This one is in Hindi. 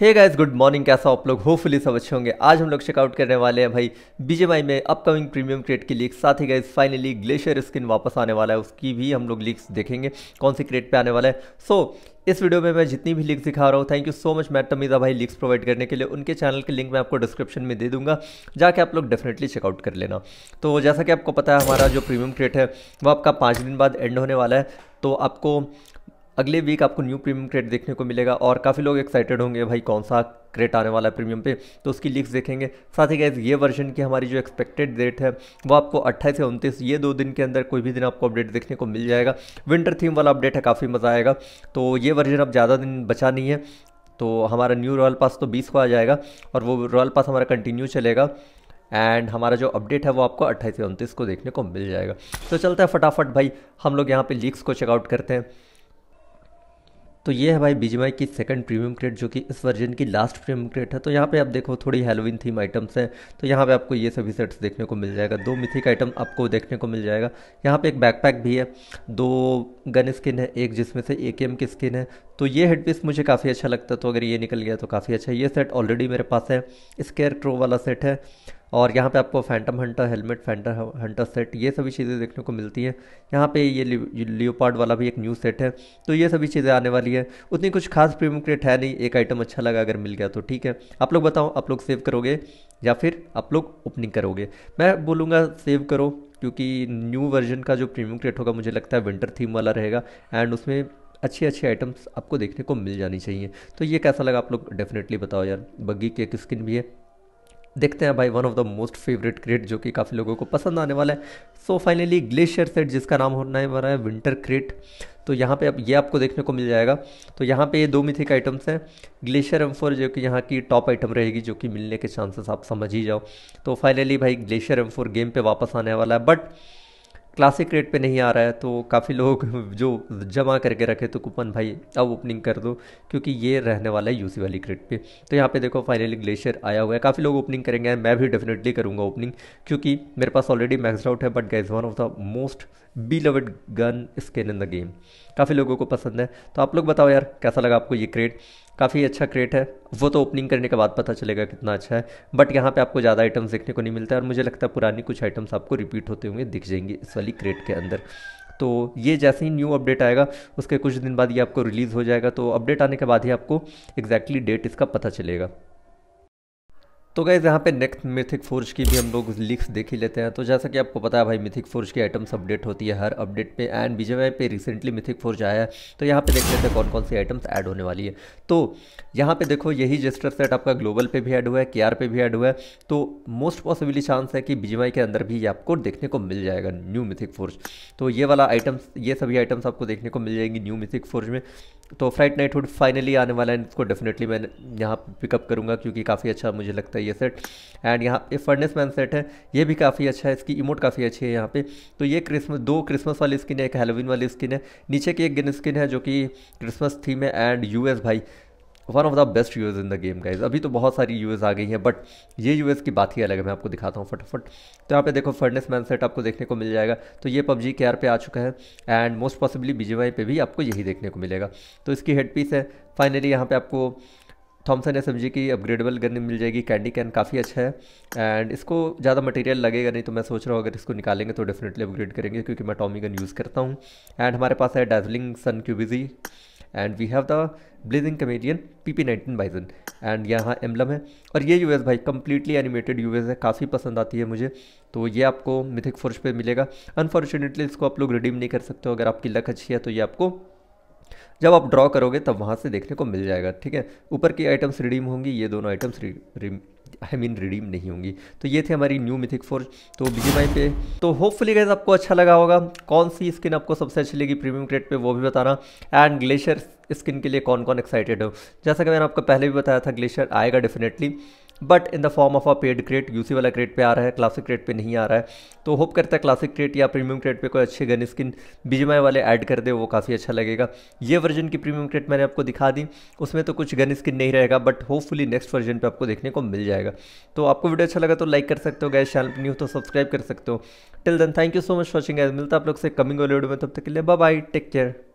हे गाइस गुड मॉर्निंग कैसा आप लोग होपफुली सब अच्छे होंगे आज हम लोग चेकआउट करने वाले हैं भाई बीजेमआई में अपकमिंग प्रीमियम क्रेट की लीक साथ ही गाइस फाइनली ग्लेशियर स्किन वापस आने वाला है उसकी भी हम लोग लीक्स देखेंगे कौन सी क्रेट पे आने वाला है सो so, इस वीडियो में मैं जितनी भी लिंक दिखा रहा हूँ थैंक यू सो मच मैट तमीज़ा भाई लीक्स प्रोवाइड करने के लिए उनके चैनल के लिंक मैं आपको डिस्क्रिप्शन में दे दूंगा जाके आप लोग डेफिनेटली चेकआउट कर लेना तो जैसा कि आपको पता है हमारा जो प्रीमियम क्रेट है वो आपका पाँच दिन बाद एंड होने वाला है तो आपको अगले वीक आपको न्यू प्रीमियम क्रेट देखने को मिलेगा और काफ़ी लोग एक्साइटेड होंगे भाई कौन सा क्रेट आने वाला है प्रीमियम पे तो उसकी लीक्स देखेंगे साथ ही गैस ये वर्जन की हमारी जो एक्सपेक्टेड डेट है वो आपको 28 से 29 ये दो दिन के अंदर कोई भी दिन आपको अपडेट देखने को मिल जाएगा विंटर थीम वाला अपडेट है काफ़ी मज़ा आएगा तो ये वर्जन अब ज़्यादा दिन बचा नहीं है तो हमारा न्यू रॉयल पास तो बीस को आ जाएगा और वो रॉयल पास हमारा कंटिन्यू चलेगा एंड हमारा जो अपडेट है वो आपको अट्ठाईस से उनतीस को देखने को मिल जाएगा तो चलता है फटाफट भाई हम लोग यहाँ पे लीक्स को चेकआउट करते हैं तो ये है भाई बीजमाई की सेकंड प्रीमियम क्रेट जो कि इस वर्जन की लास्ट प्रीमियम क्रेट है तो यहाँ पे आप देखो थोड़ी हेलोविन थीम आइटम्स हैं तो यहाँ पे आपको ये सभी सेट्स देखने को मिल जाएगा दो मिथिक आइटम आपको देखने को मिल जाएगा यहाँ पे एक बैकपैक भी है दो गन स्किन है एक जिसमें से ए की स्किन है तो ये हेडपीस मुझे काफ़ी अच्छा लगता है तो अगर ये निकल गया तो काफ़ी अच्छा ये सेट ऑलरेडी मेरे पास है स्केयर क्रो वाला सेट है और यहाँ पे आपको phantom hunter helmet phantom hunter set ये सभी चीज़ें देखने को मिलती हैं यहाँ पे ये लियोपार्ड वाला भी एक न्यू सेट है तो ये सभी चीज़ें आने वाली है उतनी कुछ खास प्रीमियम क्रेट है नहीं एक आइटम अच्छा लगा अगर मिल गया तो ठीक है आप लोग बताओ आप लोग सेव करोगे या फिर आप लोग ओपनिंग करोगे मैं बोलूँगा सेव करो क्योंकि न्यू वर्जन का जो प्रीमियम क्रेट होगा मुझे लगता है विंटर थीम वाला रहेगा एंड उसमें अच्छी अच्छी आइटम्स आपको देखने को मिल जानी चाहिए तो ये कैसा लगा आप लोग डेफिनेटली बताओ यार बग्गी की एक स्किन भी है देखते हैं भाई one of the most favourite crate जो कि काफ़ी लोगों को पसंद आने वाला है सो फाइनली ग्लेशियर सेट जिसका नाम होने वाला है विंटर क्रेट तो यहाँ पे अब ये आपको देखने को मिल जाएगा तो यहाँ पे ये दो मिथिक आइटम्स हैं ग्लेशियर एम फोर जो कि यहाँ की टॉप आइटम रहेगी जो कि मिलने के चांसेस आप समझ ही जाओ तो फाइनली भाई ग्लेशियर एम फोर गेम पर वापस आने वाला है बट क्लासिक रेट पे नहीं आ रहा है तो काफ़ी लोग जो जमा करके रखे तो कूपन भाई अब ओपनिंग कर दो क्योंकि ये रहने वाला है यूसी वाली क्रेट पे तो यहाँ पे देखो फाइनली ग्लेशियर आया हुआ है काफ़ी लोग ओपनिंग करेंगे मैं भी डेफिनेटली करूँगा ओपनिंग क्योंकि मेरे पास ऑलरेडी मैक्स आउट है but guys one of the most beloved gun skin in the game काफ़ी लोगों को पसंद है तो आप लोग बताओ यार कैसा लगा आपको ये क्रेट काफ़ी अच्छा क्रेट है वो तो ओपनिंग करने के बाद पता चलेगा कितना अच्छा है बट यहाँ पे आपको ज़्यादा आइटम्स देखने को नहीं मिलता है और मुझे लगता है पुरानी कुछ आइटम्स आपको रिपीट होते हुए दिख जाएंगे इस वाली क्रेट के अंदर तो ये जैसे ही न्यू अपडेट आएगा उसके कुछ दिन बाद ये आपको रिलीज़ हो जाएगा तो अपडेट आने के बाद ही आपको एग्जैक्टली exactly डेट इसका पता चलेगा तो गैज़ यहाँ पे नेक्स्ट मिथिक फोर्ज की भी हम लोग लीक्स देख ही लेते हैं तो जैसा कि आपको पता है भाई मिथिक फोर्ज की आइटम्स अपडेट होती है हर अपडेट पे एंड बीजेवाई पे रिसेंटली मिथिक फोर्ज आया है तो यहाँ पे देख लेते हैं कौन कौन सी आइटम्स ऐड होने वाली है तो यहाँ पे देखो यही जेस्टर सेट आपका ग्लोबल पे भी ऐड हुआ है के पे भी ऐड हुआ है तो मोस्ट पॉसिबली चांस है कि बीजेवाई के अंदर भी ये आपको देखने को मिल जाएगा न्यू मिथिक फोर्ज तो ये वाला आइटम्स ये सभी आइटम्स आपको देखने को मिल जाएंगी न्यू मिथिक फोर्ज में तो फ्राइट नाइट हुड फाइनली आने वाला है इसको डेफिनेटली मैं यहाँ पिकअप करूँगा क्योंकि काफ़ी अच्छा मुझे लगता है है ये सेट एंड यहाँ ये फर्नेस मैन सेट है ये भी काफ़ी अच्छा है इसकी इमोट काफ़ी अच्छी है यहाँ पे तो ये क्रिसमस दो क्रिसमस वाली स्किन है एक हेलोविन वाली स्किन है नीचे की एक गिन स्किन है जो कि क्रिसमस थीम है एंड यूएस भाई one of the best US in the game guys अभी तो बहुत सारी यूएस आ गई हैं बट ये यूएस की बात ही अलग है मैं आपको दिखाता हूँ फटाफट तो यहाँ पे देखो फर्नेस मैन सेट आपको देखने को मिल जाएगा तो ये पबजी के आर पे आ चुका है एंड मोस्ट पॉसिबली बीजेवाई पे भी आपको यही देखने को मिलेगा तो इसकी हेड पीस है फाइनली यहाँ पे आपको थॉमसन एस की अपग्रेडेबल गन मिल जाएगी कैंडी कैन काफ़ी अच्छा है एंड इसको ज़्यादा मटेरियल लगेगा नहीं तो मैं सोच रहा हूँ अगर इसको निकालेंगे तो डेफिनेटली अपग्रेड करेंगे क्योंकि मैं टॉमी गन यूज़ करता हूँ एंड हमारे पास है डार्जिलिंग सन क्यूबिजी and we have the blazing comedian P P nineteen bison and यहाँ एम्बलम है और ये एस भाई कम्प्लीटली एनिमेटेड एस है काफ़ी पसंद आती है मुझे तो ये आपको मिथिक फोर्स पे मिलेगा अनफॉर्चुनेटली इसको आप लोग रिडीम नहीं कर सकते हो अगर आपकी लक अच्छी है तो ये आपको जब आप ड्रॉ करोगे तब वहाँ से देखने को मिल जाएगा ठीक है ऊपर की आइटम्स रिडीम होंगी ये दोनों आइटम्स आई मीन रिडीम नहीं होंगी तो ये थे हमारी न्यू मिथिक फोर्ज तो माई पे तो होपफुली गैस आपको अच्छा लगा होगा कौन सी स्किन आपको सबसे अच्छी लगी प्रीमियम क्रेड पे वो भी बताना एंड ग्लेशियर स्किन के लिए कौन कौन एक्साइटेड हो जैसा कि मैंने आपको पहले भी बताया था ग्लेशियर आएगा definitely but in the form of a paid crate UC वाला क्रेट पे आ रहा है क्लासिक क्रेट पे नहीं आ रहा है तो होप करता है क्लासिक क्रेट या प्रीमियम क्रेट पे कोई अच्छे गन स्किन बीजमाई वाले ऐड कर दे वो काफ़ी अच्छा लगेगा ये वर्जन की प्रीमियम क्रेट मैंने आपको दिखा दी उसमें तो कुछ गन स्किन नहीं रहेगा बट होपफुली नेक्स्ट वर्जन पर आपको देखने को मिल जाएगा तो आपको वीडियो अच्छा लगा तो लाइक कर सकते हो गए चैनल न्यू तो सब्सक्राइब कर सकते हो till then thank you so much watching एज मिलता आप लोग से कमिंग वाले वीडियो में तब तक के लिए बाय टेक केयर